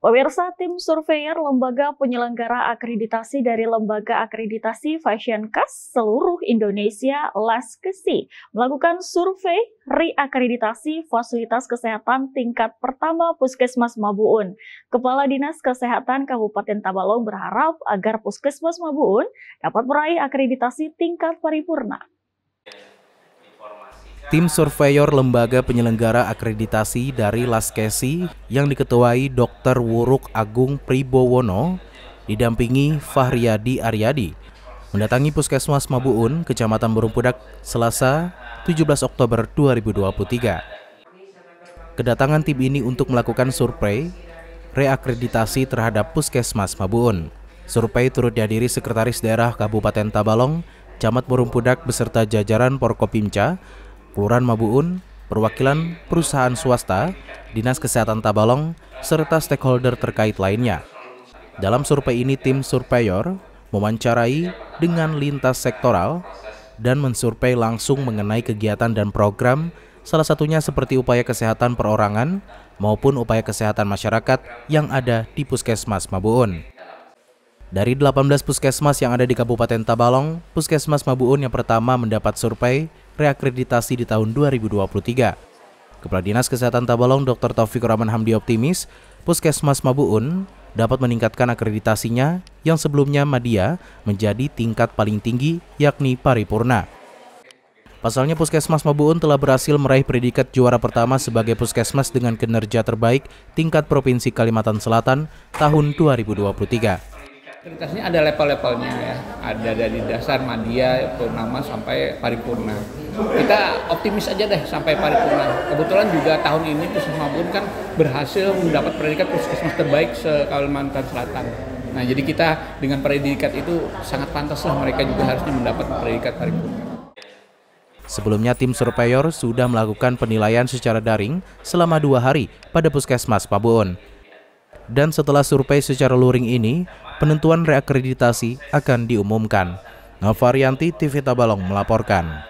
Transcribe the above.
Pemirsa tim surveyor lembaga penyelenggara akreditasi dari lembaga akreditasi Fashion Cast seluruh Indonesia Laskesi melakukan survei reakreditasi fasilitas kesehatan tingkat pertama Puskesmas Mabuun. Kepala Dinas Kesehatan Kabupaten Tabalong berharap agar Puskesmas Mabuun dapat meraih akreditasi tingkat paripurna. Tim surveyor lembaga penyelenggara akreditasi dari Laskesi yang diketuai Dr. Wuruk Agung Pribowono didampingi Fahriyadi Aryadi mendatangi Puskesmas Mabuun, Kecamatan Burumpudak, Selasa 17 Oktober 2023. Kedatangan tim ini untuk melakukan survei reakreditasi terhadap Puskesmas Mabuun. Survei turut dihadiri Sekretaris Daerah Kabupaten Tabalong, Camat Burumpudak beserta jajaran Porkopimca Kelurahan Mabuun, perwakilan perusahaan swasta, Dinas Kesehatan Tabalong, serta stakeholder terkait lainnya. Dalam survei ini tim surveyor memancarai dengan lintas sektoral dan mensurvei langsung mengenai kegiatan dan program salah satunya seperti upaya kesehatan perorangan maupun upaya kesehatan masyarakat yang ada di Puskesmas Mabuun. Dari 18 puskesmas yang ada di Kabupaten Tabalong, Puskesmas Mabuun yang pertama mendapat survei reakreditasi di tahun 2023. Kepala Dinas Kesehatan Tabalong Dr. Taufik Rahman Hamdi optimis, Puskesmas Mabuun dapat meningkatkan akreditasinya yang sebelumnya Madia menjadi tingkat paling tinggi yakni paripurna. Pasalnya Puskesmas Mabuun telah berhasil meraih predikat juara pertama sebagai puskesmas dengan kinerja terbaik tingkat Provinsi Kalimantan Selatan tahun 2023. Akreditasinya ada level-levelnya ya, ada dari dasar Madia, Purnama sampai Paripurna kita optimis aja deh sampai paripurna. Kebetulan juga tahun ini Puskesmas Mabun kan berhasil mendapat predikat puskesmas terbaik se Kalimantan Selatan. Nah, jadi kita dengan predikat itu sangat pantas lah mereka juga harusnya mendapat predikat paripurna. Sebelumnya tim surveyor sudah melakukan penilaian secara daring selama dua hari pada Puskesmas Pabuon. Dan setelah survei secara luring ini, penentuan reakreditasi akan diumumkan. Novarianti TV Tabalong melaporkan.